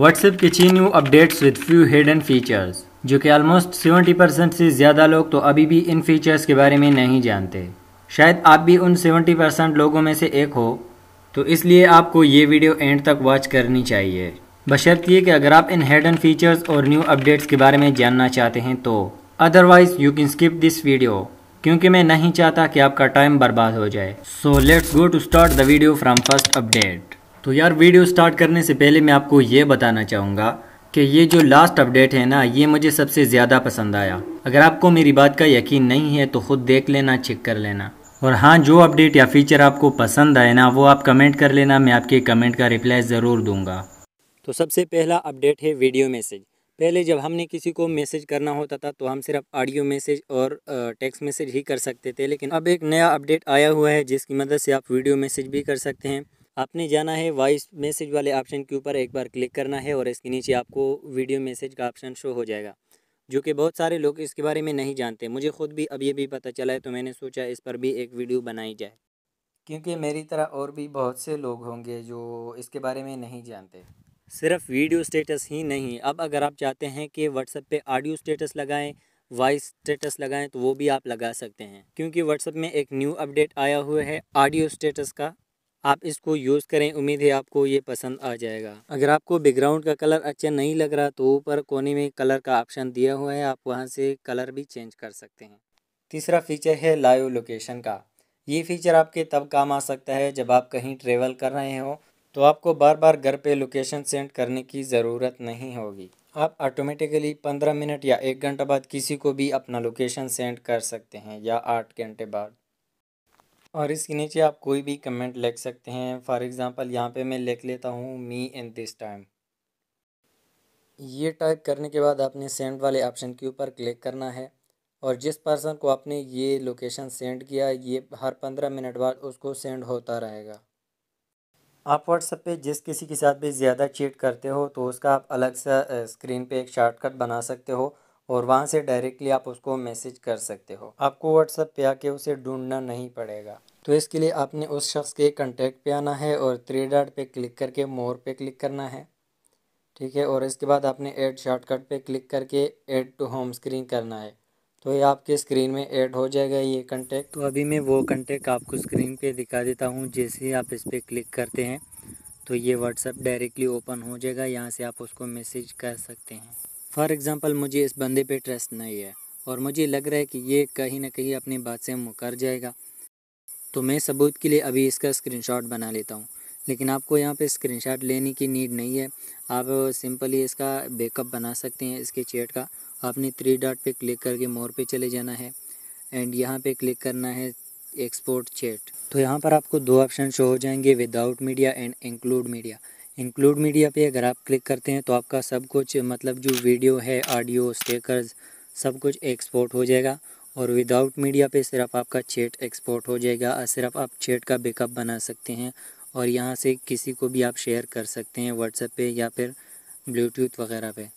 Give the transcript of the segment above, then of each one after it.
WhatsApp के छह new updates with few hidden features जो कि ऑलमोस्ट 70 परसेंट से ज़्यादा लोग तो अभी भी इन फीचर्स के बारे में नहीं जानते शायद आप भी उन 70 परसेंट लोगों में से एक हो तो इसलिए आपको ये वीडियो एंड तक वॉच करनी चाहिए बशर्त ये कि अगर आप इन हिडन फीचर्स और न्यू अपडेट्स के बारे में जानना चाहते हैं तो otherwise you can skip this video क्योंकि मैं नहीं चाहता कि आपका टाइम बर्बाद हो जाए so let's go to start the video from first update तो यार वीडियो स्टार्ट करने से पहले मैं आपको ये बताना चाहूँगा कि ये जो लास्ट अपडेट है ना ये मुझे सबसे ज़्यादा पसंद आया अगर आपको मेरी बात का यकीन नहीं है तो ख़ुद देख लेना चेक कर लेना और हाँ जो अपडेट या फीचर आपको पसंद आए ना वो आप कमेंट कर लेना मैं आपके कमेंट का रिप्लाई ज़रूर दूंगा तो सबसे पहला अपडेट है वीडियो मैसेज पहले जब हमने किसी को मैसेज करना होता था तो हम सिर्फ ऑडियो मैसेज और टेक्स्ट मैसेज ही कर सकते थे लेकिन अब एक नया अपडेट आया हुआ है जिसकी मदद से आप वीडियो मैसेज भी कर सकते हैं आपने जाना है वॉइस मैसेज वाले ऑप्शन के ऊपर एक बार क्लिक करना है और इसके नीचे आपको वीडियो मैसेज का ऑप्शन शो हो जाएगा जो कि बहुत सारे लोग इसके बारे में नहीं जानते मुझे ख़ुद भी अब ये भी पता चला है तो मैंने सोचा इस पर भी एक वीडियो बनाई जाए क्योंकि मेरी तरह और भी बहुत से लोग होंगे जो इसके बारे में नहीं जानते सिर्फ वीडियो स्टेटस ही नहीं अब अगर आप चाहते हैं कि व्हाट्सएप पे ऑडियो स्टेटस लगाएं वॉइस स्टेटस लगाएं तो वो भी आप लगा सकते हैं क्योंकि व्हाट्सएप में एक न्यू अपडेट आया हुआ है ऑडियो स्टेटस का आप इसको यूज़ करें उम्मीद है आपको ये पसंद आ जाएगा अगर आपको बैकग्राउंड का कलर अच्छा नहीं लग रहा तो ऊपर कोने में कलर का ऑप्शन दिया हुआ है आप वहाँ से कलर भी चेंज कर सकते हैं तीसरा फीचर है लाइव लोकेशन का ये फीचर आपके तब काम आ सकता है जब आप कहीं ट्रेवल कर रहे हो तो आपको बार बार घर पे लोकेशन सेंड करने की ज़रूरत नहीं होगी आप ऑटोमेटिकली पंद्रह मिनट या एक घंटा बाद किसी को भी अपना लोकेशन सेंड कर सकते हैं या आठ घंटे बाद और इसके नीचे आप कोई भी कमेंट लिख सकते हैं फॉर एग्ज़ाम्पल यहाँ पे मैं लिख लेता हूँ मी इन दिस टाइम ये टाइप करने के बाद आपने सेंड वाले ऑप्शन के ऊपर क्लिक करना है और जिस पर्सन को आपने ये लोकेशन सेंड किया ये हर पंद्रह मिनट बाद उसको सेंड होता रहेगा आप व्हाट्सएप पे जिस किसी के साथ भी ज़्यादा चीट करते हो तो उसका आप अलग सा स्क्रीन पे एक शॉर्टकट बना सकते हो और वहाँ से डायरेक्टली आप उसको मैसेज कर सकते हो आपको व्हाट्सअप पे आके उसे ढूंढना नहीं पड़ेगा तो इसके लिए आपने उस शख्स के कंटेक्ट पे आना है और थ्री डॉट पे क्लिक करके मोर पे क्लिक करना है ठीक है और इसके बाद आपने ऐड शॉर्टकट पे क्लिक करके ऐड टू होम स्क्रीन करना है तो ये आपके स्क्रीन में ऐड हो जाएगा ये कंटेक्ट तो अभी मैं वो कंटेक्ट आपको स्क्रीन पे दिखा देता हूँ जैसे ही आप इस पर क्लिक करते हैं तो ये व्हाट्सअप डायरेक्टली ओपन हो जाएगा यहाँ से आप उसको मैसेज कर सकते हैं फॉर एग्ज़ाम्पल मुझे इस बंदे पे ट्रस्ट नहीं है और मुझे लग रहा है कि ये कहीं ना कहीं अपनी बात से मुकर जाएगा तो मैं सबूत के लिए अभी इसका स्क्रीनशॉट बना लेता हूँ लेकिन आपको यहाँ पे स्क्रीनशॉट लेने की नीड नहीं है आप सिंपली इसका बैकअप बना सकते हैं इसके चैट का आपने थ्री डॉट पे क्लिक करके मोर पे चले जाना है एंड यहाँ पे क्लिक करना है एक्सपोर्ट चैट तो यहाँ पर आपको दो ऑप्शन शो हो जाएंगे without media and include media include media पे अगर आप क्लिक करते हैं तो आपका सब कुछ मतलब जो वीडियो है ऑडियो स्टेकर्स सब कुछ एक्सपोर्ट हो जाएगा और विदाउट मीडिया पे सिर्फ आपका चेट एक्सपोर्ट हो जाएगा सिर्फ आप चेट का बैकअप बना सकते हैं और यहाँ से किसी को भी आप शेयर कर सकते हैं व्हाट्सएप पे या फिर ब्लूटूथ वगैरह पे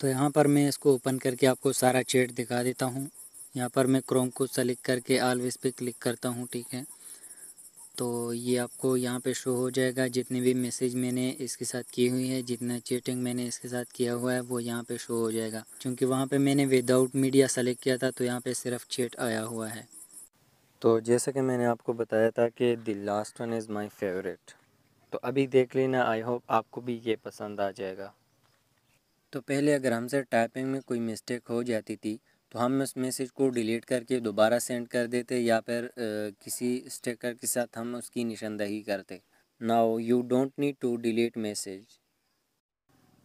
तो यहाँ पर मैं इसको ओपन करके आपको सारा चेट दिखा देता हूँ यहाँ पर मैं क्रोम को सेलेक्ट करके आलवेज पे क्लिक करता हूँ ठीक है तो ये आपको यहाँ पे शो हो जाएगा जितने भी मैसेज मैंने इसके साथ की हुई है जितना चैटिंग मैंने इसके साथ किया हुआ है वो यहाँ पे शो हो जाएगा क्योंकि वहाँ पे मैंने विदाउट मीडिया सेलेक्ट किया था तो यहाँ पे सिर्फ चैट आया हुआ है तो जैसा कि मैंने आपको बताया था कि the last one is my favourite तो अभी देख लेना आई होप आपको भी ये पसंद आ जाएगा तो पहले अगर हमसे टाइपिंग में कोई मिस्टेक हो जाती थी तो हम इस मैसेज को डिलीट करके दोबारा सेंड कर देते या फिर किसी स्टेकर के साथ हम उसकी निशानदही करते now you don't need to delete message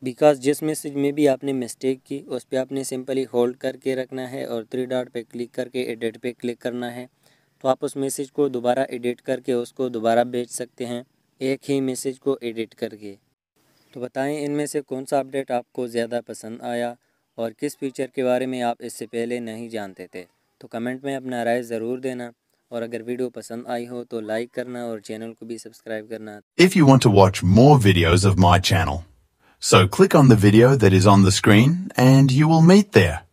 because जिस मैसेज में भी आपने मिस्टेक की उस पर आपने सिंपली होल्ड करके रखना है और थ्री डॉट पे क्लिक करके एडिट पे क्लिक करना है तो आप उस मैसेज को दोबारा एडिट करके उसको दोबारा भेज सकते हैं एक ही मैसेज को एडिट करके तो बताएं इनमें से कौन सा अपडेट आपको ज़्यादा पसंद आया और किस फीचर के बारे में आप इससे पहले नहीं जानते थे तो कमेंट में अपना राय ज़रूर देना और अगर वीडियो पसंद आई हो तो लाइक करना और चैनल को भी सब्सक्राइब करना if you want to watch more videos of my channel So click on the video that is on the screen and you will meet there.